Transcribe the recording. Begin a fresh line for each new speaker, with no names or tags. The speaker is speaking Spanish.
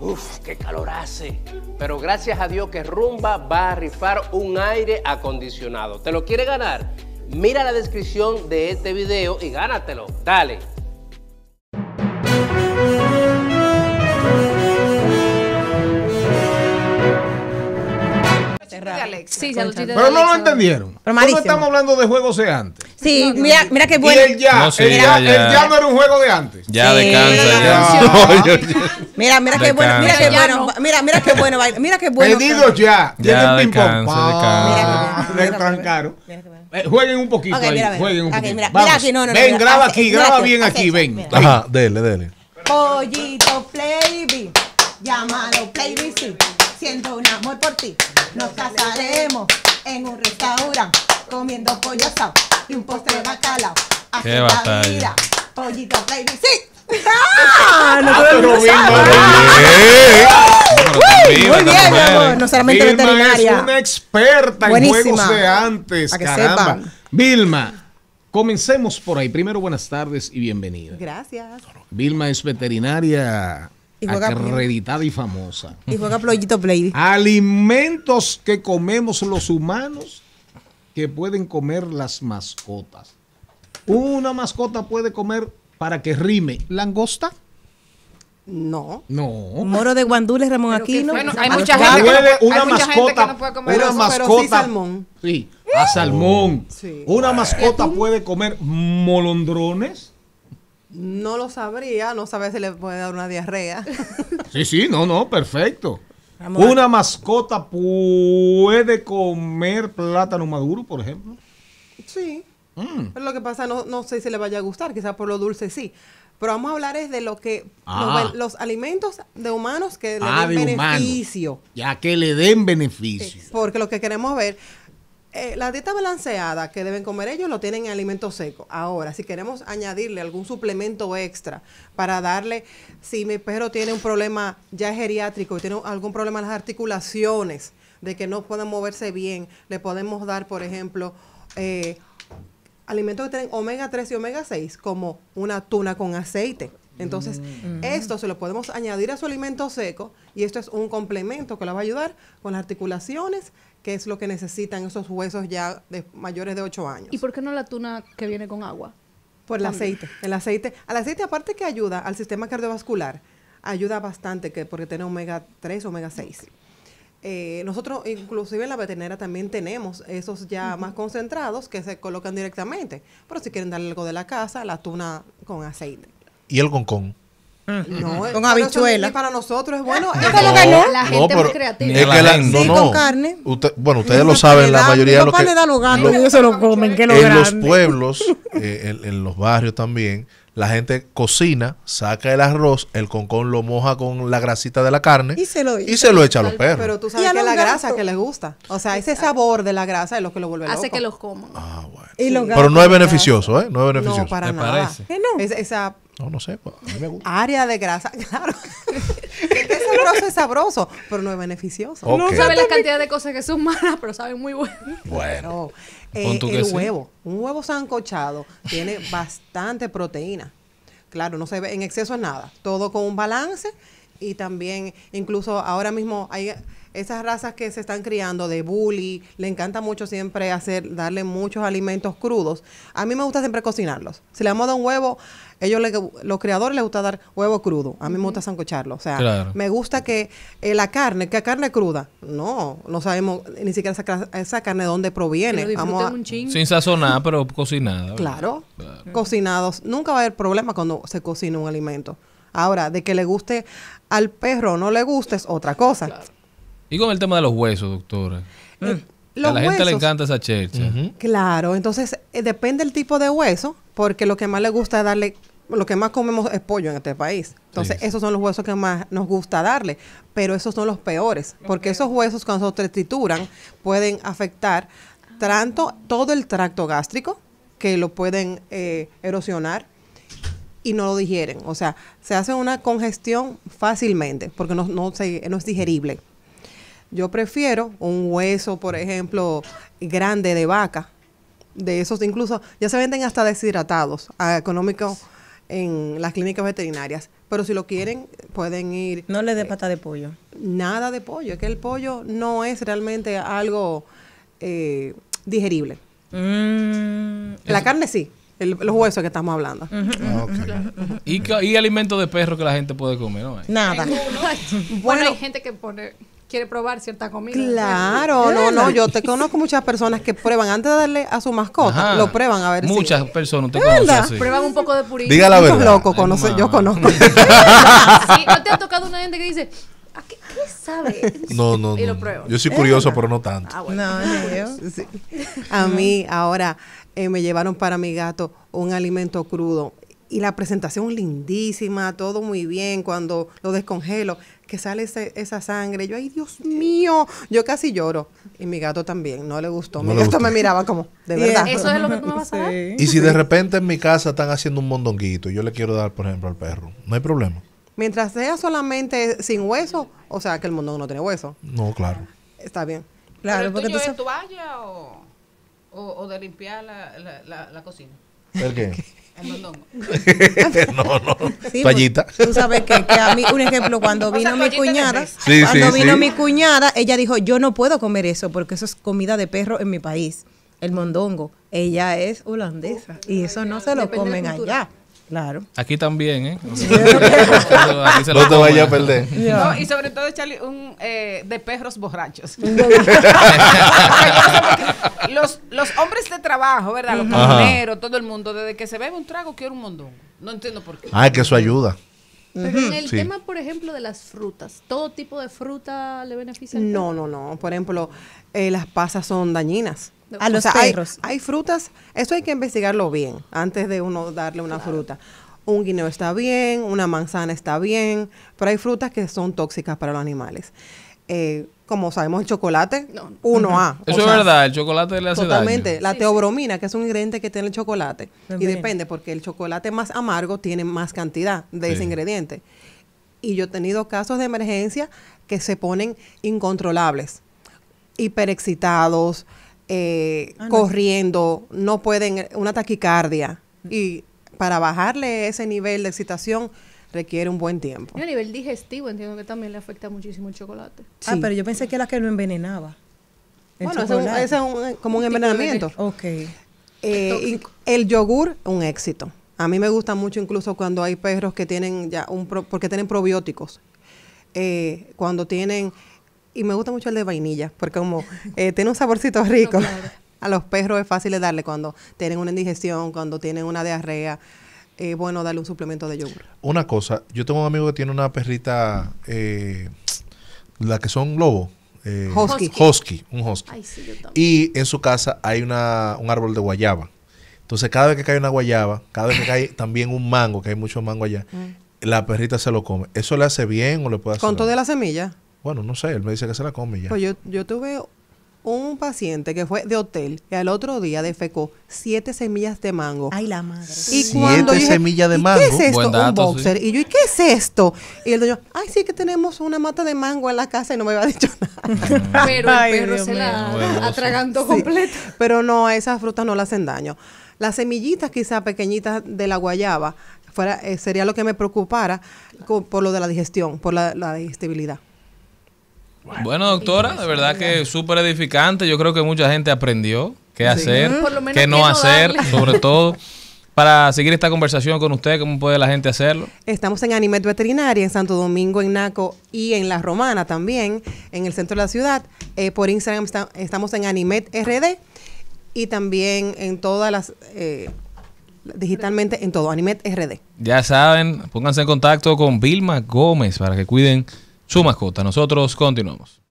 Uf, qué calor hace. Pero gracias a Dios que Rumba va a rifar un aire acondicionado. ¿Te lo quiere ganar? Mira la descripción de este video y gánatelo. Dale.
Pero no lo entendieron. No estamos hablando de juegos de antes.
Sí, mira, mira qué bueno. Y el ya, no, el ya, no era un juego de antes.
Ya descansa. Ya.
Mira, mira qué bueno, mira qué bueno, mira, mira qué bueno, mira qué bueno. Pedidos
ya,
ya ping pong. Ah,
mira caro. Eh, jueguen un poquito ahí, jueguen un poquito. mira, aquí, no, no, ven, graba aquí, graba bien aquí, ven.
Ajá, dele, dele.
Pollito Playby, llamado Playby, sí. Siento un amor por ti. Nos casaremos en un restaurante comiendo pollo asado y un postre de bacalao.
Así la vida,
pollito Playby, sí. ¡Ah!
ah, ah. Muy bien, amor. No Vilma veterinaria. Es una experta en juegos de antes. Para Vilma. Comencemos por ahí. Primero, buenas tardes y bienvenida.
Gracias.
Vilma es veterinaria
y acreditada
y famosa.
Y juega Ployito Play.
Alimentos que comemos los humanos que pueden comer las mascotas. Una mascota puede comer para que rime langosta? No. No. Moro de guandules, Ramón Aquino. hay mucha gente. Que no, una mascota, puede comer salmón. Sí, a salmón. Mm. Una mascota puede comer molondrones.
No lo sabría, no sabe si le puede dar una diarrea.
sí, sí, no, no, perfecto. Una mascota puede comer plátano maduro, por ejemplo.
Sí. Mm. lo que pasa, no, no sé si le vaya a gustar, quizás por lo dulce sí. Pero vamos a hablar es de lo que ah. los, alimentos de humanos que le ah, den beneficio.
Ya que le den
beneficio. Porque lo que queremos ver, eh, la dieta balanceada que deben comer ellos lo tienen en alimentos secos. Ahora, si queremos añadirle algún suplemento extra para darle, si mi perro tiene un problema ya geriátrico y tiene algún problema en las articulaciones, de que no pueda moverse bien, le podemos dar, por ejemplo, eh, alimentos que tienen omega 3 y omega 6, como una tuna con aceite. Entonces, mm. esto se lo podemos añadir a su alimento seco y esto es un complemento que la va a ayudar con las articulaciones, que es lo que necesitan esos huesos ya de mayores de 8 años. ¿Y por qué no la tuna que viene con agua? Por el aceite. El aceite, El aceite aparte que ayuda al sistema cardiovascular, ayuda bastante que porque tiene omega 3, omega 6. Eh, nosotros inclusive en la veterinaria también tenemos esos ya más concentrados que se colocan directamente, pero si quieren darle algo de la casa, la tuna con aceite.
¿Y el eh, con
No, con habichuela. para nosotros es bueno. que La gente muy creativa. Es carne.
bueno, ustedes lo saben, la mayoría de los
en los pueblos,
eh, en los barrios también, la gente cocina, saca el arroz, el concón lo moja con la grasita de la carne y se lo, echa a los perros. Pero
tú sabes que la grasa que les gusta. O sea, ese sabor de la grasa es lo que lo vuelve Hace que los coman. Ah, bueno. pero no es
beneficioso, ¿eh? No es beneficioso. No, para nada. Parece?
no? esa
no, no sé. Pues, a
mí me gusta. Área de grasa, claro. es sabroso, pero no es beneficioso. No sabe la cantidad de cosas que son malas, pero saben muy bueno. Bueno. Eh, el huevo, un huevo sancochado tiene bastante proteína. Claro, no se ve en exceso en nada. Todo con un balance y también, incluso ahora mismo hay esas razas que se están criando de bully, le encanta mucho siempre hacer, darle muchos alimentos crudos. A mí me gusta siempre cocinarlos. Si le vamos a dar un huevo, ellos los criadores les gusta dar huevo crudo. A mí me gusta sancocharlo. O sea, me gusta que eh, la carne, que carne cruda, no, no sabemos ni siquiera esa, carne de dónde proviene. vamos sin
sazonar, pero cocinada. Claro,
cocinados. Nunca va a haber problema cuando se cocina un alimento. Ahora, de que le guste al perro o no le guste es otra cosa. Claro.
¿Y con el tema de los huesos, doctora? Eh, eh, a la gente le encanta esa chercha.
Claro, entonces eh, depende del tipo de hueso, porque lo que más le gusta darle, lo que más comemos es pollo en este país. Entonces, esos son los huesos que más nos gusta darle, pero esos son los peores, porque esos huesos cuando se trituran pueden afectar tanto todo el tracto gástrico, que lo pueden erosionar y no lo digieren. O sea, se hace una congestión fácilmente porque no, no, no es digerible. Yo prefiero un hueso, por ejemplo, grande de vaca, de esos incluso, ya se venden hasta deshidratados, ah, económicos en las clínicas veterinarias. Pero si lo quieren, pueden ir. No le dé eh, pata de pollo. Nada de pollo, es que el pollo no es realmente algo eh, digerible. Mm, la carne sí, los huesos que estamos hablando. Ah,
¿Y, alimentos de perro que la gente puede comer? ¿no? Nada.
bueno, hay gente que pone quiere probar cierta comida. Claro, no, no, yo te conozco muchas personas que prueban antes de darle a su mascota, lo prueban a ver Muchas personas te conocen Prueban un poco de purito. Diga la verdad. Loco, conoce, yo conozco. sí, ¿no te ha tocado una gente que dice, qué, qué sabe? No, no, y lo pruebo. Yo soy curioso, pero no tanto. Ah, no, no, A mí ahora eh, me llevaron para mi gato un alimento crudo y la presentación lindísima, todo muy bien cuando lo descongelo que sale esa sangre. Yo, ay, Dios mío, yo casi lloro. Y mi gato también, no le gustó. me mi gato me miraba como, de verdad. Eso es lo que me vas a dar. Y si de
repente en mi casa están haciendo un mondonguito y yo le quiero dar, por ejemplo, al perro, no hay problema.
Mientras sea solamente sin hueso, o sea, que el mondongo no tiene hueso. No, claro. Está bien. Claro, porque tú toalla o, de limpiar la, la, la, cocina? ¿El qué? no, no. tú sabes que, a mí, un ejemplo, cuando vino mi cuñada, cuando vino mi cuñada, ella dijo, yo no puedo comer eso porque eso es comida de perro en mi país, el mondongo. Ella es holandesa y eso no se lo comen allá. Claro.
Aquí también, ¿eh? no te vayas a perder. No, y
sobre todo echarle un eh, de perros borrachos. los, los hombres de trabajo, ¿verdad? Los camioneros, todo el mundo, desde que se bebe un trago, quiere un mondongo. No entiendo por qué. Ah, que eso
ayuda. Pero en el tema,
por ejemplo, de las frutas, ¿todo tipo de fruta le beneficia? No, no, no. Por ejemplo, eh, las pasas son dañinas. Hay, frutas, eso hay que investigarlo bien antes de uno darle una fruta. Un guineo está bien, una manzana está bien, pero hay frutas que son tóxicas para los animales. Eh, como sabemos, el chocolate, Uno a Eso es verdad, el
chocolate le hace Totalmente.
La teobromina, que es un ingrediente que tiene el chocolate. Y depende, porque el chocolate más amargo tiene más cantidad de ese ingrediente. Y yo he tenido casos de emergencia que se ponen incontrolables, hiperexcitados, eh, ah, corriendo, no pueden, una taquicardia. Y para bajarle ese nivel de excitación requiere un buen tiempo. Y a nivel digestivo entiendo que también le afecta muchísimo el chocolate. Ah, pero yo pensé que era que lo envenenaba. bueno, ese es, eh, como un, envenenamiento. Ok. Eh, el yogur, un éxito. A mí me gusta mucho incluso cuando hay perros que tienen ya un... porque tienen probióticos. Eh, cuando tienen y me gusta mucho el de vainilla, porque como eh, tiene un saborcito rico. A los perros es fácil de darle cuando tienen una indigestión, cuando tienen una diarrea. bueno, darle un suplemento de yogur.
Una cosa, yo tengo un amigo que tiene una perrita, eh, la que son lobos eh, Hosky husky. Un husky. y en su casa hay una, un árbol de guayaba. Entonces, cada vez que cae una guayaba, cada vez que cae también un mango, que hay mucho mango allá, mm. la perrita se lo come. ¿Eso le hace bien o le puede hacer ¿Con toda la semilla? Bueno, no sé, él me dice que se la come ya. Pues
yo, tuve un paciente que fue de hotel y al otro día defecó siete semillas de mango. Ay, la madre. Y siete semillas de mango. ¿Qué es esto? un boxer. Y yo, ¿y qué es esto? Y el dueño, ay, sí que tenemos una mata de mango en la casa y no me había dicho nada. Pero el perro se la atragantó completo. Pero no, esas frutas no le hacen daño. Las semillitas quizás pequeñitas de la guayaba fuera, eh, sería lo que me preocupara por lo de la digestión, por la digestibilidad.
Bueno, doctora, de verdad que súper edificante. Yo creo que mucha gente aprendió qué hacer, qué no hacer, sobre todo. Para seguir esta conversación con usted, ¿cómo puede la gente hacerlo?
Estamos en Animet Veterinaria, en Santo Domingo, en Naco y en La Romana también, en el centro de la ciudad. Eh, por Instagram estamos en Animet RD y también en todas las... Eh, digitalmente en todo, Animet RD.
Ya saben, pónganse en contacto con Vilma Gómez para que cuiden su J, Nosotros continuamos.